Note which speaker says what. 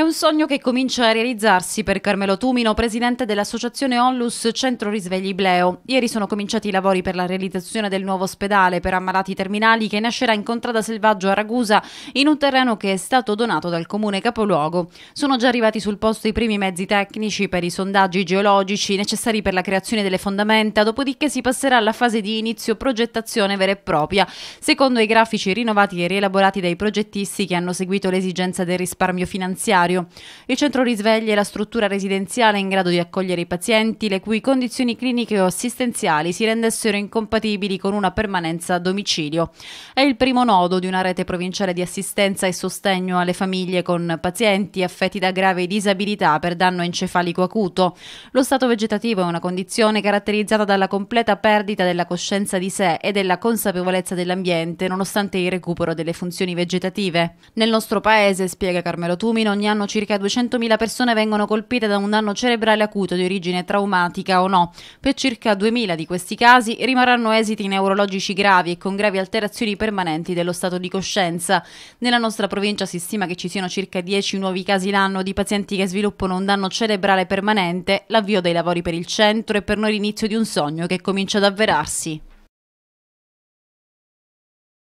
Speaker 1: È un sogno che comincia a realizzarsi per Carmelo Tumino, presidente dell'associazione Onlus Centro Risvegli Bleo. Ieri sono cominciati i lavori per la realizzazione del nuovo ospedale per ammalati terminali che nascerà in contrada selvaggio a Ragusa, in un terreno che è stato donato dal comune capoluogo. Sono già arrivati sul posto i primi mezzi tecnici per i sondaggi geologici necessari per la creazione delle fondamenta, dopodiché si passerà alla fase di inizio progettazione vera e propria, secondo i grafici rinnovati e rielaborati dai progettisti che hanno seguito l'esigenza del risparmio finanziario sanitario. Il centro risveglia la struttura residenziale in grado di accogliere i pazienti le cui condizioni cliniche o assistenziali si rendessero incompatibili con una permanenza a domicilio. È il primo nodo di una rete provinciale di assistenza e sostegno alle famiglie con pazienti affetti da grave disabilità per danno encefalico acuto. Lo stato vegetativo è una condizione caratterizzata dalla completa perdita della coscienza di sé e della consapevolezza dell'ambiente nonostante il recupero delle funzioni vegetative. Nel nostro paese, spiega Carmelo Tumin, ogni anno anno circa 200.000 persone vengono colpite da un danno cerebrale acuto di origine traumatica o no. Per circa 2.000 di questi casi rimarranno esiti neurologici gravi e con gravi alterazioni permanenti dello stato di coscienza. Nella nostra provincia si stima che ci siano circa 10 nuovi casi l'anno di pazienti che sviluppano un danno cerebrale permanente, l'avvio dei lavori per il centro e per noi l'inizio di un sogno che comincia ad avverarsi.